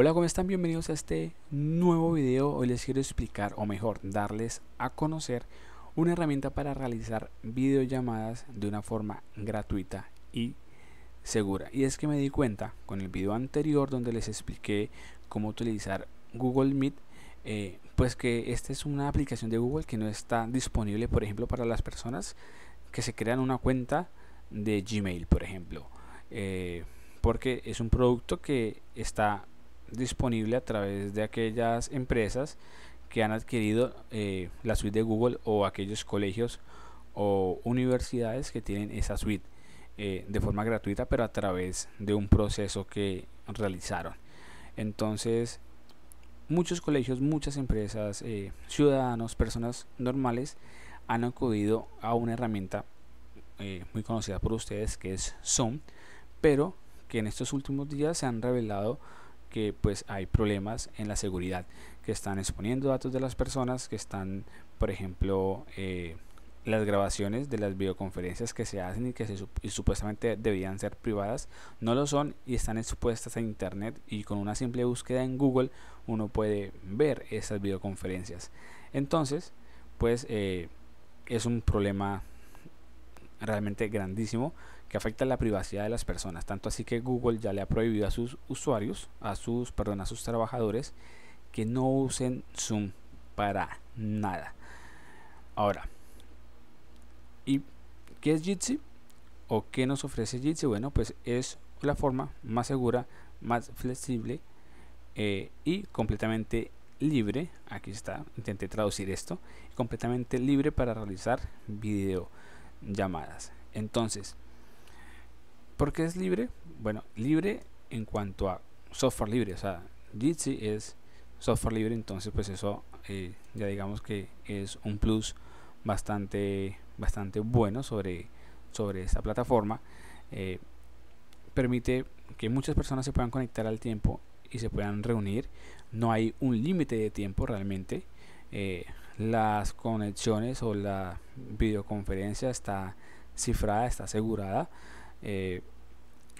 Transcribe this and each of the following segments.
Hola, ¿cómo están? Bienvenidos a este nuevo video. Hoy les quiero explicar, o mejor, darles a conocer una herramienta para realizar videollamadas de una forma gratuita y segura. Y es que me di cuenta con el video anterior donde les expliqué cómo utilizar Google Meet, eh, pues que esta es una aplicación de Google que no está disponible, por ejemplo, para las personas que se crean una cuenta de Gmail, por ejemplo. Eh, porque es un producto que está disponible a través de aquellas empresas que han adquirido eh, la suite de Google o aquellos colegios o universidades que tienen esa suite eh, de forma gratuita pero a través de un proceso que realizaron entonces muchos colegios muchas empresas eh, ciudadanos personas normales han acudido a una herramienta muy conocida por ustedes que es Zoom pero que en estos últimos días se han revelado que pues hay problemas en la seguridad, que están exponiendo datos de las personas, que están, por ejemplo, eh, las grabaciones de las videoconferencias que se hacen y que supuestamente debían ser privadas, no lo son y están expuestas a internet y con una simple búsqueda en Google uno puede ver esas videoconferencias. Entonces, pues eh, es un problema realmente grandísimo que afecta la privacidad de las personas. Tanto así que Google ya le ha prohibido a sus usuarios, a sus, perdón, a sus trabajadores, que no usen Zoom para nada. Ahora, ¿y qué es Jitsi? ¿O qué nos ofrece Jitsi? Bueno, pues es la forma más segura, más flexible eh, y completamente libre. Aquí está, intenté traducir esto. Completamente libre para realizar videollamadas. Entonces, ¿Por es libre? Bueno, libre en cuanto a software libre, o sea, Jitsi es software libre, entonces pues eso eh, ya digamos que es un plus bastante, bastante bueno sobre, sobre esta plataforma. Eh, permite que muchas personas se puedan conectar al tiempo y se puedan reunir. No hay un límite de tiempo realmente. Eh, las conexiones o la videoconferencia está cifrada, está asegurada. Eh,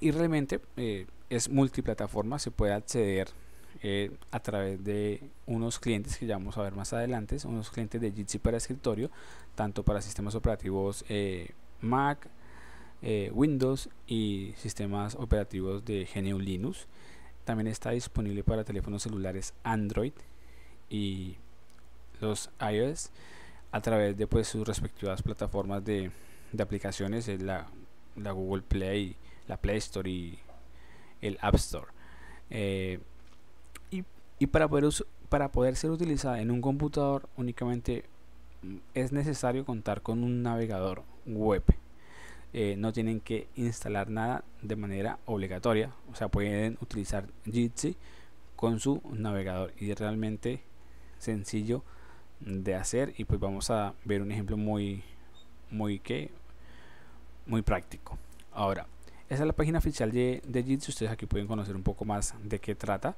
y realmente eh, es multiplataforma, se puede acceder eh, a través de unos clientes que ya vamos a ver más adelante, unos clientes de Jitsi para escritorio, tanto para sistemas operativos Mac, Windows y sistemas operativos de GNU Linux. También está disponible para teléfonos celulares Android y los iOS a través de pues, sus respectivas plataformas de, de aplicaciones, la la Google Play, la Play Store y el App Store. Eh, y, para, poder para poder ser utilizada en un computador únicamente mm, es necesario contar con un navegador web. Eh, no tienen que instalar nada de manera obligatoria, o sea, pueden utilizar Jitsi con su navegador y es realmente sencillo de hacer y pues vamos a ver un ejemplo muy muy que muy práctico. Ahora, esa es la página oficial de, de Ustedes aquí pueden conocer un poco más de qué trata.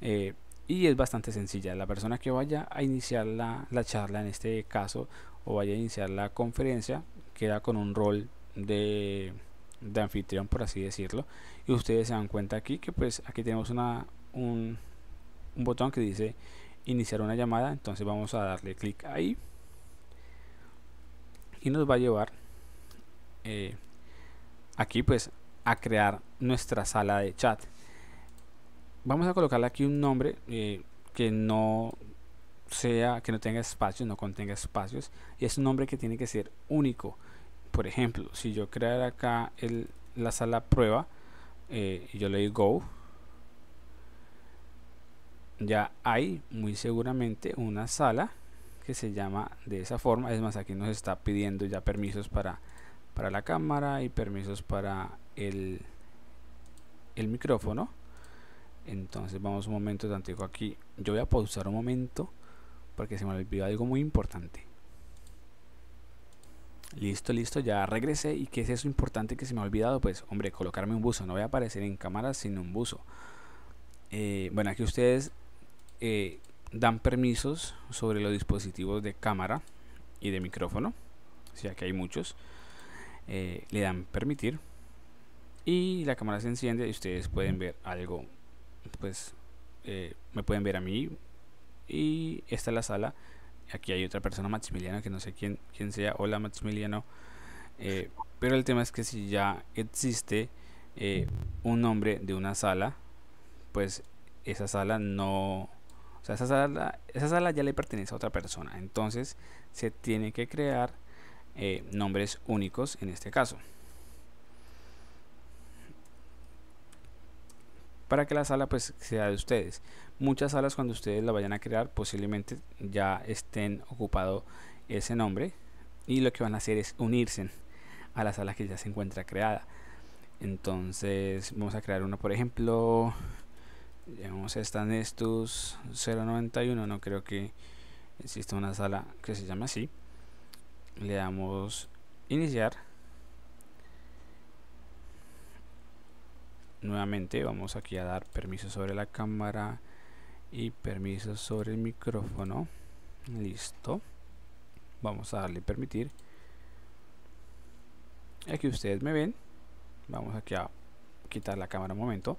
Eh, y es bastante sencilla. La persona que vaya a iniciar la, la, charla en este caso o vaya a iniciar la conferencia queda con un rol de, de anfitrión, por así decirlo. Y ustedes se dan cuenta aquí que pues aquí tenemos una, un, un botón que dice iniciar una llamada. Entonces vamos a darle clic ahí. Y nos va a llevar eh, aquí pues a crear nuestra sala de chat vamos a colocarle aquí un nombre eh, que no sea que no tenga espacios no contenga espacios y es un nombre que tiene que ser único por ejemplo si yo crear acá la sala prueba eh, y yo le digo go ya hay muy seguramente una sala que se llama de esa forma es más aquí nos está pidiendo ya permisos para para la cámara y permisos para el, el micrófono entonces vamos un momento antiguo aquí yo voy a pausar un momento porque se me olvidó algo muy importante listo listo ya regresé y qué es eso importante que se me ha olvidado pues hombre colocarme un buzo no voy a aparecer en cámara sin un buzo eh, bueno aquí ustedes eh, dan permisos sobre los dispositivos de cámara y de micrófono si que aquí hay muchos eh, le dan permitir y la cámara se enciende y ustedes pueden ver algo pues eh, me pueden ver a mí y esta es la sala aquí hay otra persona Maximiliano que no sé quién quién sea hola Maximiliano eh, pero el tema es que si ya existe un nombre de una sala pues esa sala no o sea, esa sala, esa sala ya le pertenece a otra persona entonces se tiene que crear eh, nombres únicos en este caso. Para que la sala pues sea de ustedes. Muchas salas cuando ustedes la vayan a crear posiblemente ya estén ocupado ese nombre y lo que van a hacer es unirse a la sala que ya se encuentra creada. Entonces vamos a crear una por ejemplo. Llamamos esta Nestus 091. No creo que exista una sala que se llame así le damos iniciar nuevamente vamos aquí a dar permiso sobre la cámara y permiso sobre el micrófono listo vamos a darle permitir aquí ustedes me ven vamos aquí a quitar la cámara un momento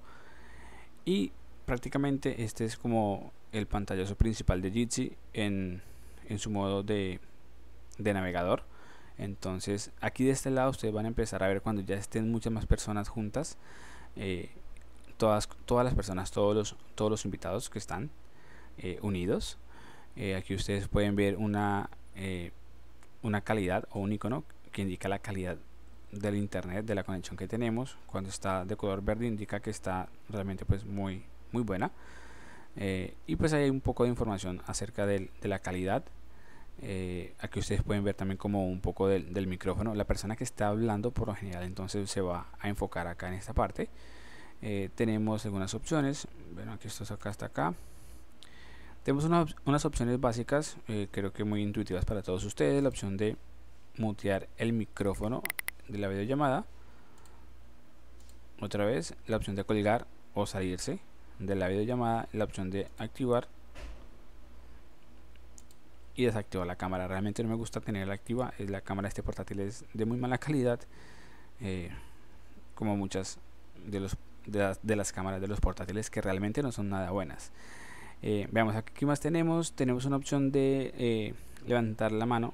y prácticamente este es como el pantallazo principal de Jitsi en, en su modo de de navegador. Entonces aquí de este lado ustedes van a empezar a ver cuando ya estén muchas más personas juntas. Eh, todas, todas las personas, todos los, todos los invitados que están eh, unidos. Eh, aquí ustedes pueden ver una, una calidad o un icono que indica la calidad del internet, de la conexión que tenemos. Cuando está de color verde indica que está realmente pues muy, muy buena. y pues hay un poco de información acerca de, de la calidad eh, aquí ustedes pueden ver también como un poco del, micrófono la persona que está hablando por lo general entonces se va a enfocar acá en esta parte eh, tenemos algunas opciones bueno aquí esto es acá hasta acá tenemos unas opciones básicas eh, creo que muy intuitivas para todos ustedes la opción de mutear el micrófono de la videollamada otra vez la opción de colgar o salirse de la videollamada la opción de activar y desactivo la cámara. Realmente no me gusta tenerla activa. Eh, la cámara de este portátil es de muy mala calidad. Eh, como muchas de, los, de las, cámaras de los portátiles que realmente no son nada buenas. Eh, veamos aquí más tenemos. Tenemos una opción de levantar la mano.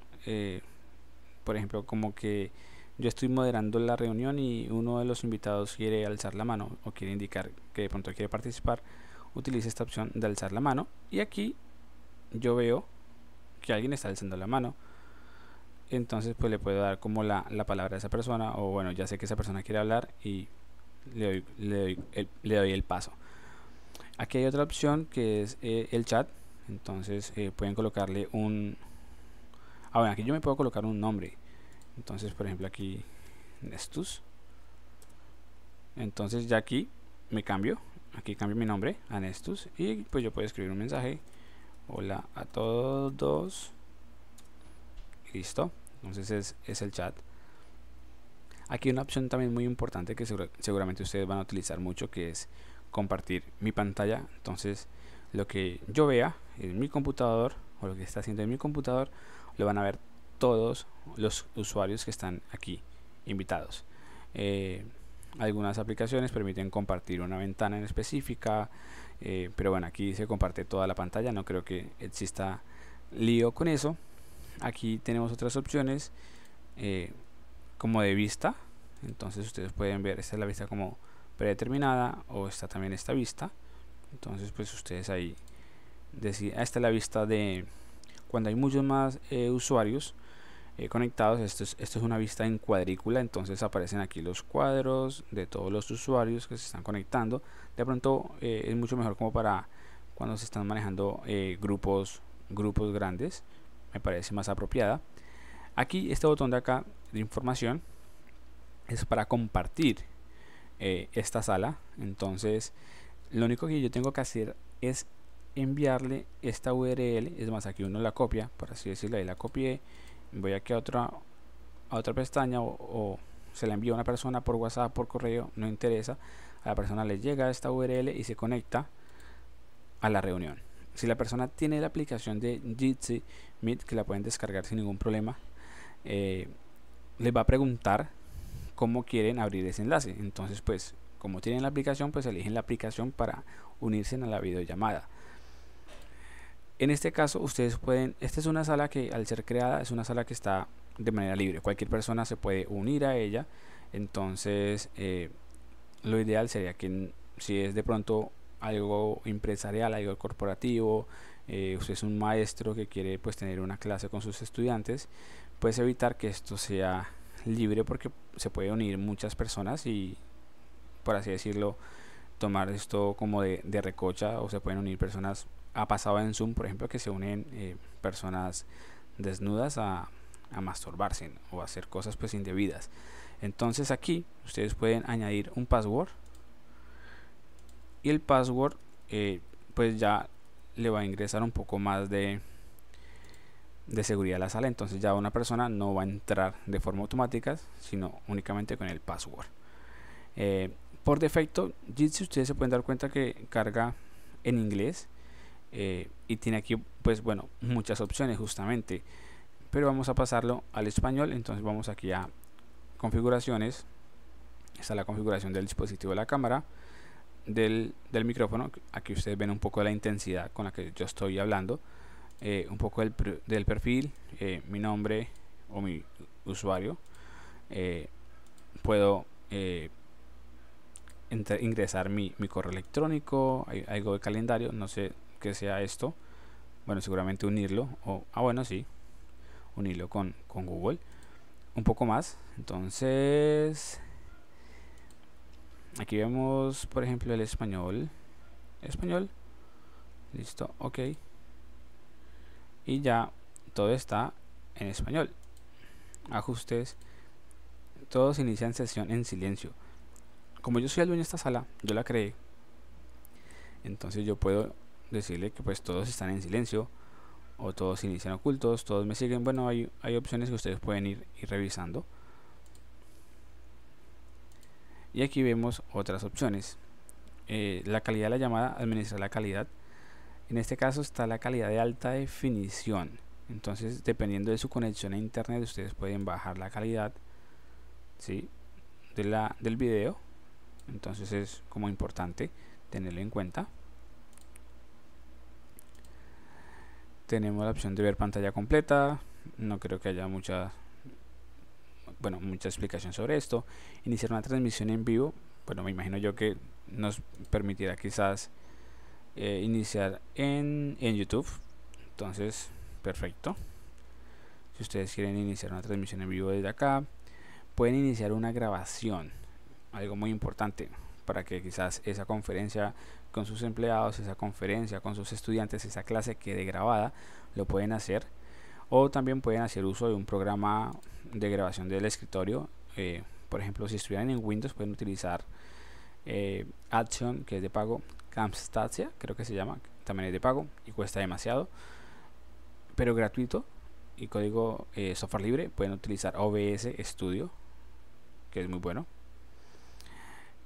por ejemplo, como que yo estoy moderando la reunión y uno de los invitados quiere alzar la mano o quiere indicar que de pronto quiere participar, utilice esta opción de alzar la mano. Y aquí yo veo que alguien está alzando la mano. Entonces pues le puedo dar como la, palabra a esa persona o bueno, ya sé que esa persona quiere hablar y le doy, le doy, el, paso. Aquí hay otra opción que es eh, el chat. Entonces eh, pueden colocarle un... Ah, bueno, aquí yo me puedo colocar un nombre. Entonces, por ejemplo, aquí Nestus. Entonces ya aquí me cambio. Aquí cambio mi nombre a Nestus. Y pues yo puedo escribir un mensaje hola a todos listo entonces es, el chat aquí una opción también muy importante que seguramente ustedes van a utilizar mucho que es compartir mi pantalla entonces lo que yo vea en mi computador o lo que está haciendo en mi computador lo van a ver todos los usuarios que están aquí invitados eh, algunas aplicaciones permiten compartir una ventana en específica eh, pero bueno aquí se comparte toda la pantalla no creo que exista lío con eso aquí tenemos otras opciones eh, como de vista entonces ustedes pueden ver esta es la vista como predeterminada o está también esta vista entonces pues ustedes ahí deciden ah, esta es la vista de cuando hay muchos más eh, usuarios eh, conectados. Esto es, esto es una vista en cuadrícula, entonces aparecen aquí los cuadros de todos los usuarios que se están conectando. De pronto eh, es mucho mejor como para cuando se están manejando eh, grupos, grupos grandes, me parece más apropiada. Aquí este botón de acá de información es para compartir esta sala. Entonces lo único que yo tengo que hacer es enviarle esta URL, es más aquí uno la copia, por así decirlo, ahí la copié voy aquí a otra, a otra pestaña o, se la envía a una persona por WhatsApp, por correo, no interesa. A la persona le llega esta URL y se conecta a la reunión. Si la persona tiene la aplicación de Jitsi Meet, que la pueden descargar sin ningún problema, eh, les va a preguntar cómo quieren abrir ese enlace. Entonces, pues, como tienen la aplicación, pues eligen la aplicación para unirse a la videollamada. En este caso ustedes pueden, esta es una sala que al ser creada es una sala que está de manera libre, cualquier persona se puede unir a ella, entonces eh, lo ideal sería que si es de pronto algo empresarial, algo corporativo, eh, usted es un maestro que quiere pues tener una clase con sus estudiantes, puedes evitar que esto sea libre porque se puede unir muchas personas y por así decirlo tomar esto como de recocha o se pueden unir personas ha pasado en Zoom, por ejemplo, que se unen eh, personas desnudas a, masturbarse o a hacer cosas pues indebidas. Entonces aquí ustedes pueden añadir un password y el password eh, pues ya le va a ingresar un poco más de, de seguridad a la sala. Entonces ya una persona no va a entrar de forma automática, sino únicamente con el password. Eh, por defecto, si ustedes se pueden dar cuenta que carga en inglés eh, y tiene aquí pues bueno muchas opciones justamente pero vamos a pasarlo al español entonces vamos aquí a configuraciones está la configuración del dispositivo de la cámara del, micrófono aquí ustedes ven un poco la intensidad con la que yo estoy hablando eh, un poco del, perfil eh, mi nombre o mi usuario puedo ingresar mi, mi, correo electrónico, algo de calendario, no sé que sea esto. Bueno, seguramente unirlo. O, ah, bueno, sí. Unirlo con, con Google. Un poco más. Entonces... Aquí vemos, por ejemplo, el español. Español. Listo, ok. Y ya todo está en español. Ajustes. Todos inician sesión en silencio. Como yo soy el dueño esta sala, yo la creé. Entonces yo puedo decirle que pues todos están en silencio o todos inician ocultos, todos me siguen. Bueno, hay, opciones que ustedes pueden ir, revisando. Y aquí vemos otras opciones. Eh, la calidad de la llamada, administrar la calidad. En este caso está la calidad de alta definición. Entonces, dependiendo de su conexión a internet, ustedes pueden bajar la calidad ¿sí? de la, del video. Entonces es como importante tenerlo en cuenta. tenemos la opción de ver pantalla completa. No creo que haya mucha, bueno, mucha explicación sobre esto. Iniciar una transmisión en vivo. Bueno, me imagino yo que nos permitirá quizás eh, iniciar en, en YouTube. Entonces, perfecto. Si ustedes quieren iniciar una transmisión en vivo desde acá, pueden iniciar una grabación. Algo muy importante para que quizás esa conferencia con sus empleados, esa conferencia con sus estudiantes, esa clase quede grabada, lo pueden hacer. O también pueden hacer uso de un programa de grabación del escritorio. Eh, por ejemplo, si estudian en Windows pueden utilizar eh, Action, que es de pago, Camstasia, creo que se llama, también es de pago y cuesta demasiado, pero gratuito y código eh, software libre. Pueden utilizar OBS Studio, que es muy bueno.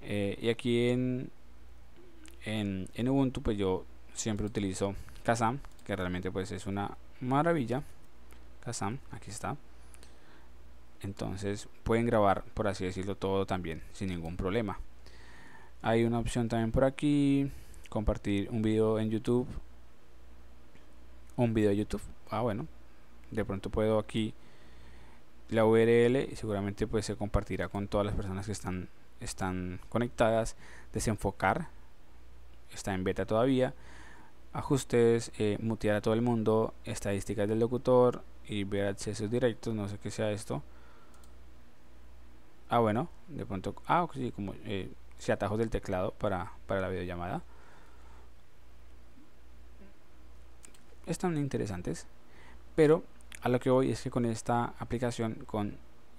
Eh, y aquí en, en, Ubuntu pues yo siempre utilizo Kazam que realmente pues es una maravilla Kazam aquí está entonces pueden grabar por así decirlo todo también sin ningún problema hay una opción también por aquí compartir un video en YouTube un video de YouTube ah bueno de pronto puedo aquí la URL y seguramente pues se compartirá con todas las personas que están están conectadas, desenfocar, está en beta todavía, ajustes, eh, mutear a todo el mundo, estadísticas del locutor y ver accesos directos, no sé qué sea esto. Ah, bueno, de pronto, ah, sí, como eh, si se atajos del teclado para, para la videollamada. Están interesantes, pero a lo que voy es que con esta aplicación, con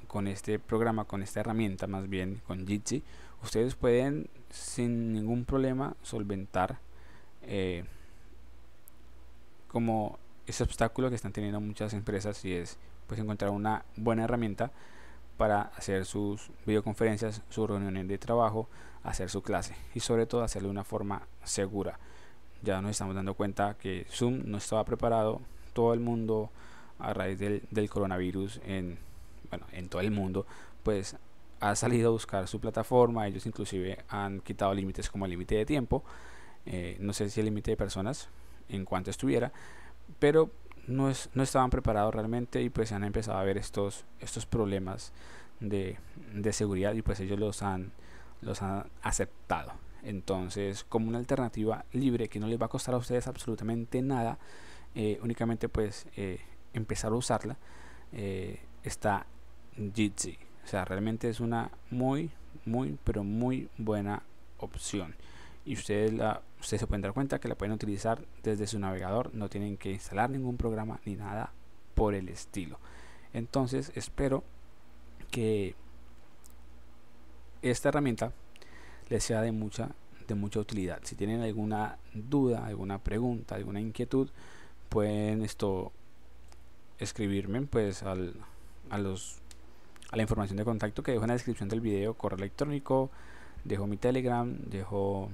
con este programa, con esta herramienta más bien, con Jitsi, ustedes pueden sin ningún problema solventar eh, como ese obstáculo que están teniendo muchas empresas y es pues encontrar una buena herramienta para hacer sus videoconferencias, sus reuniones de trabajo, hacer su clase y sobre todo hacerlo de una forma segura. Ya nos estamos dando cuenta que Zoom no estaba preparado, todo el mundo a raíz del, del coronavirus en bueno, en todo el mundo, pues ha salido a buscar su plataforma. Ellos inclusive han quitado límites como el límite de tiempo. Eh, no sé si el límite de personas en cuanto estuviera. Pero no, es, no estaban preparados realmente y pues han empezado a ver estos, estos problemas de, seguridad y pues ellos los han, los han aceptado. Entonces, como una alternativa libre que no les va a costar a ustedes absolutamente nada, eh, únicamente pues eh, empezar a usarla, está Jitsi. O sea, realmente es una muy, muy, pero muy buena opción. Y ustedes, la, ustedes se pueden dar cuenta que la pueden utilizar desde su navegador. No tienen que instalar ningún programa ni nada por el estilo. Entonces, espero que esta herramienta les sea de mucha de mucha utilidad. Si tienen alguna duda, alguna pregunta, alguna inquietud, pueden esto escribirme pues al, a los a la información de contacto que dejo en la descripción del video, correo electrónico, dejo mi Telegram, dejo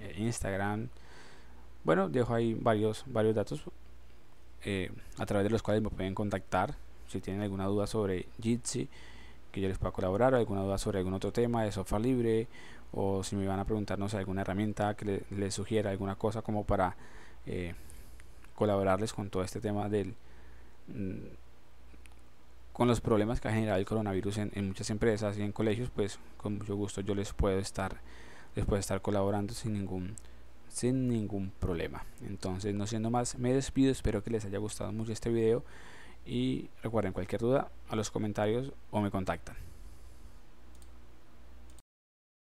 eh, Instagram. Bueno, dejo ahí varios, varios datos eh, a través de los cuales me pueden contactar si tienen alguna duda sobre Jitsi que yo les pueda colaborar, o alguna duda sobre algún otro tema de software libre, o si me van a preguntarnos alguna herramienta que les sugiera alguna cosa como para eh, colaborarles con todo este tema del mm, con los problemas que ha generado el coronavirus en, muchas empresas y en colegios, pues con mucho gusto yo les puedo estar, les puedo estar colaborando sin ningún, sin ningún problema. Entonces, no siendo más, me despido, espero que les haya gustado mucho este video y recuerden cualquier duda a los comentarios o me contactan.